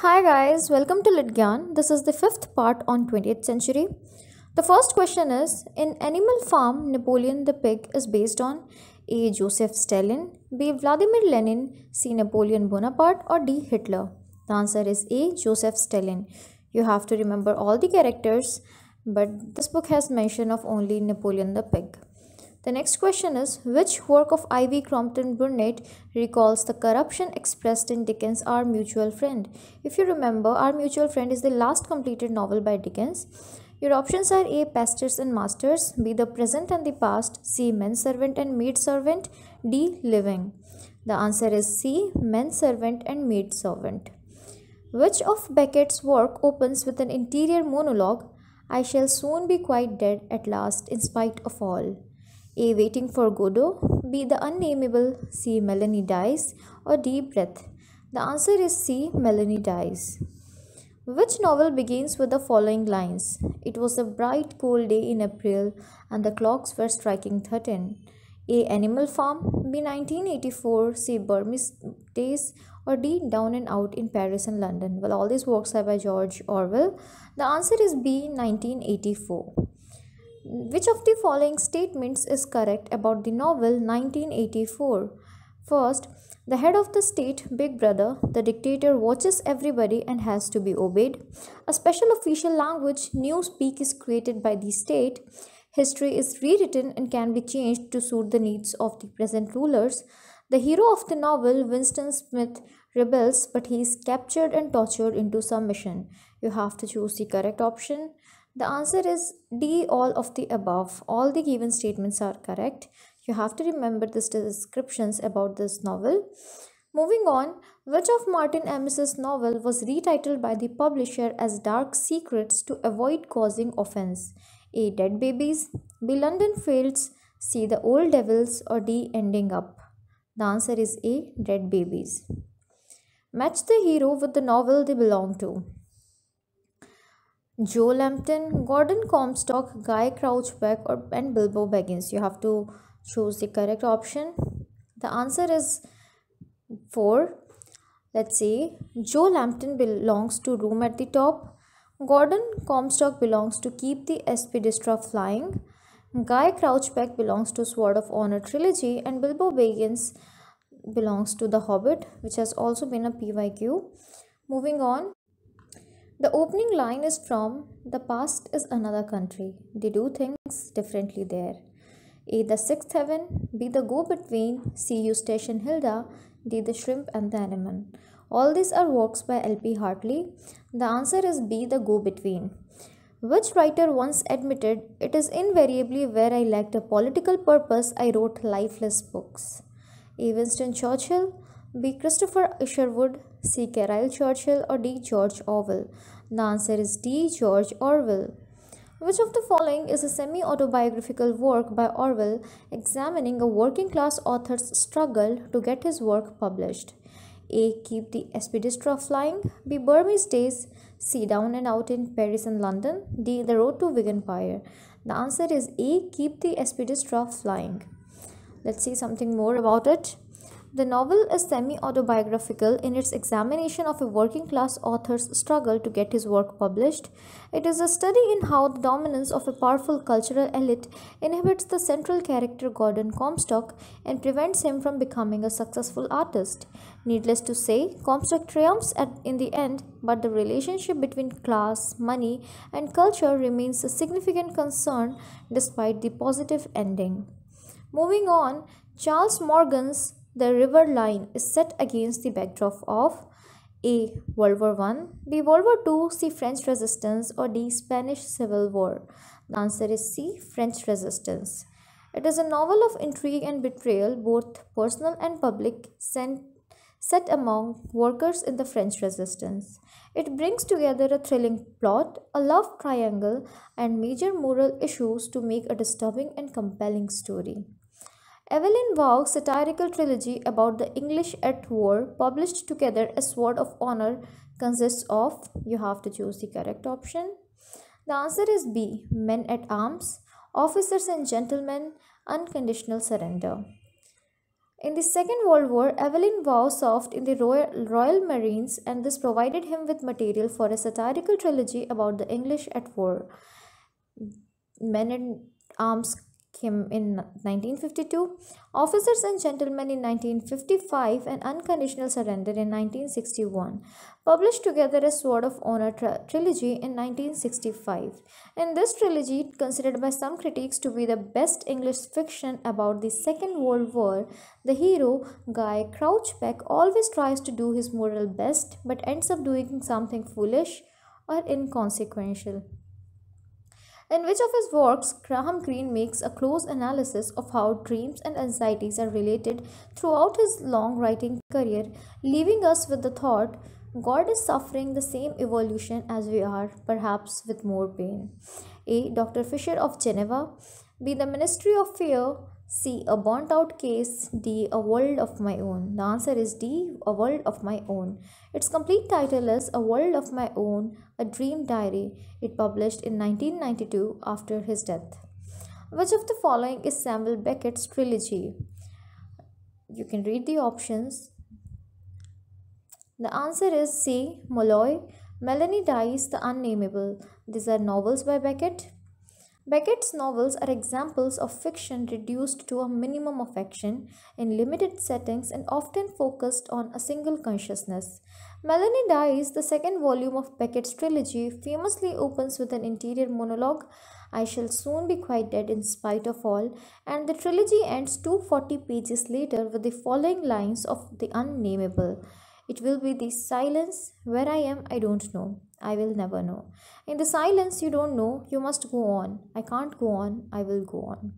Hi guys, welcome to LitGyan. This is the fifth part on 20th century. The first question is In Animal Farm, Napoleon the Pig is based on A. Joseph Stalin, B. Vladimir Lenin, C. Napoleon Bonaparte, or D. Hitler. The answer is A. Joseph Stalin. You have to remember all the characters, but this book has mention of only Napoleon the Pig. The next question is Which work of Ivy Crompton Burnett recalls the corruption expressed in Dickens' Our Mutual Friend? If you remember, Our Mutual Friend is the last completed novel by Dickens. Your options are A. Pastors and Masters, B. The Present and the Past, C. Servant and Maid Servant, D. Living. The answer is C. Men Servant and Maid Servant. Which of Beckett's work opens with an interior monologue? I shall soon be quite dead at last, in spite of all. A. Waiting for Godot, B. The Unnameable, C. Melanie Dies, or D. Breath? The answer is C. Melanie Dies. Which novel begins with the following lines? It was a bright, cold day in April and the clocks were striking 13. A. Animal Farm, B. 1984, C. Burmese Days, or D. Down and Out in Paris and London? Well, all these works are by George Orwell. The answer is B. 1984. Which of the following statements is correct about the novel 1984? First, the head of the state, Big Brother, the dictator watches everybody and has to be obeyed. A special official language, Newspeak, is created by the state. History is rewritten and can be changed to suit the needs of the present rulers. The hero of the novel, Winston Smith, rebels, but he is captured and tortured into submission. You have to choose the correct option. The answer is D, all of the above. All the given statements are correct. You have to remember the descriptions about this novel. Moving on, which of Martin Amis's novel was retitled by the publisher as Dark Secrets to avoid causing offense? A. Dead Babies, B. London Fields, C. The Old Devils, or D. Ending Up? The answer is A. Dead Babies. Match the hero with the novel they belong to. Joe Lampton, Gordon Comstock, Guy Crouchback, or, and Bilbo Baggins. You have to choose the correct option. The answer is 4. Let's see. Joe Lampton belongs to Room at the Top. Gordon Comstock belongs to Keep the Distro Flying. Guy Crouchback belongs to Sword of Honor trilogy and Bilbo Baggins belongs to The Hobbit which has also been a PYQ. Moving on. The opening line is from The past is another country. They do things differently there. A. The sixth heaven. B. The go between. C. Station Hilda. D. The shrimp and the anemone. All these are works by L.P. Hartley. The answer is B. The go between. Which writer once admitted, It is invariably where I lacked a political purpose, I wrote lifeless books. A. Winston Churchill. B. Christopher Isherwood. C. Carroll Churchill or D. George Orwell? The answer is D. George Orwell. Which of the following is a semi autobiographical work by Orwell examining a working class author's struggle to get his work published? A. Keep the Espedistra Flying. B. Burmese Days. C. Down and Out in Paris and London. D. The Road to Wigan Empire. The answer is A. Keep the Espedistra Flying. Let's see something more about it. The novel is semi autobiographical in its examination of a working class author's struggle to get his work published. It is a study in how the dominance of a powerful cultural elite inhibits the central character Gordon Comstock and prevents him from becoming a successful artist. Needless to say, Comstock triumphs at, in the end, but the relationship between class, money, and culture remains a significant concern despite the positive ending. Moving on, Charles Morgan's the river line is set against the backdrop of A. World War I, B. World War II, C. French Resistance or D. Spanish Civil War. The answer is C. French Resistance. It is a novel of intrigue and betrayal, both personal and public, sent set among workers in the French Resistance. It brings together a thrilling plot, a love triangle, and major moral issues to make a disturbing and compelling story. Evelyn Waugh's satirical trilogy about the English at war, published together as Sword of Honor, consists of you have to choose the correct option. The answer is B Men at Arms, Officers and Gentlemen, Unconditional Surrender. In the Second World War, Evelyn Waugh served in the Royal Marines, and this provided him with material for a satirical trilogy about the English at war. Men at Arms him in 1952, Officers and Gentlemen in 1955, and Unconditional Surrender in 1961, published together a Sword of Honor trilogy in 1965. In this trilogy, considered by some critics to be the best English fiction about the Second World War, the hero, Guy Crouchback, always tries to do his moral best but ends up doing something foolish or inconsequential. In which of his works, Graham Greene makes a close analysis of how dreams and anxieties are related throughout his long writing career, leaving us with the thought God is suffering the same evolution as we are, perhaps with more pain. A. Dr. Fisher of Geneva. B. The Ministry of Fear C. A burnt out case. D. A world of my own. The answer is D. A world of my own. Its complete title is A World of My Own, A Dream Diary. It published in 1992 after his death. Which of the following is Samuel Beckett's trilogy? You can read the options. The answer is C. Molloy, Melanie Dies, The Unnameable. These are novels by Beckett. Beckett's novels are examples of fiction reduced to a minimum of action in limited settings and often focused on a single consciousness. Melanie Dies, the second volume of Beckett's trilogy, famously opens with an interior monologue, I shall soon be quite dead in spite of all, and the trilogy ends 240 pages later with the following lines of The Unnameable. It will be the silence, where I am, I don't know. I will never know. In the silence, you don't know, you must go on. I can't go on, I will go on.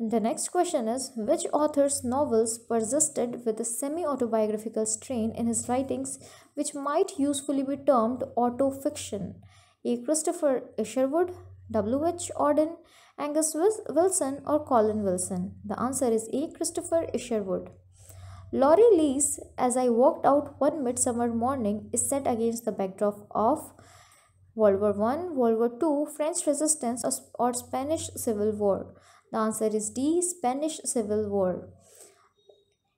The next question is Which author's novels persisted with a semi autobiographical strain in his writings, which might usefully be termed autofiction? A. Christopher Isherwood, W. H. Auden, Angus Wilson, or Colin Wilson? The answer is A. Christopher Isherwood. Laurie Lee's As I Walked Out One Midsummer Morning is set against the backdrop of World War I, World War II, French Resistance, or Spanish Civil War. The answer is D. Spanish Civil War.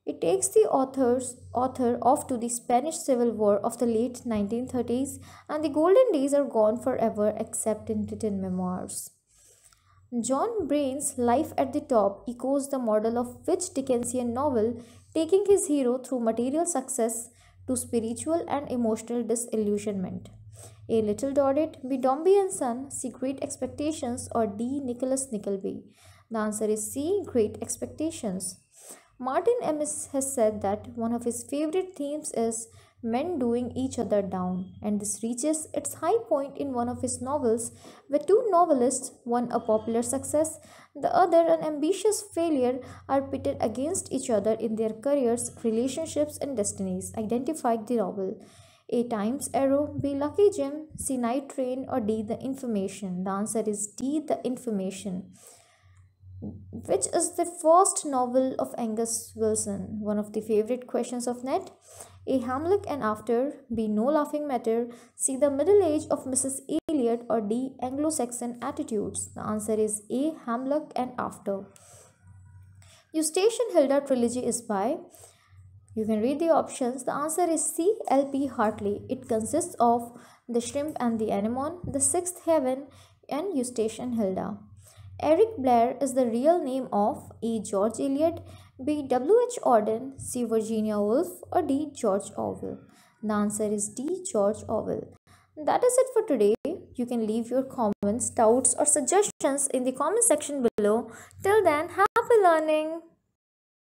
It takes the author's author off to the Spanish Civil War of the late 1930s, and the golden days are gone forever except in written memoirs. John Brain's Life at the Top echoes the model of which Dickensian novel taking his hero through material success to spiritual and emotional disillusionment. A little dotted, Dombey and Son, C Great Expectations or D. Nicholas Nickleby. The answer is C. Great Expectations. Martin Amis has said that one of his favorite themes is men doing each other down, and this reaches its high point in one of his novels, where two novelists, one a popular success, the other an ambitious failure, are pitted against each other in their careers, relationships, and destinies, identified the novel. A Times Arrow, B Lucky Jim, C Night Train, or D The Information. The answer is D The Information which is the first novel of Angus Wilson, one of the favorite questions of Ned. A Hamlet and after, B. No laughing matter, C. The middle age of Mrs. Eliot, or D. Anglo Saxon attitudes. The answer is A. Hamlet and after. Eustachian Hilda trilogy is by. You can read the options. The answer is C. L. P. Hartley. It consists of The Shrimp and the Anemone, The Sixth Heaven, and Eustachian Hilda. Eric Blair is the real name of A. George Eliot, B. W. H. Auden, C. Virginia Woolf, or D. George Orwell. The answer is D. George Orwell. That is it for today. You can leave your comments, doubts, or suggestions in the comment section below. Till then, happy learning!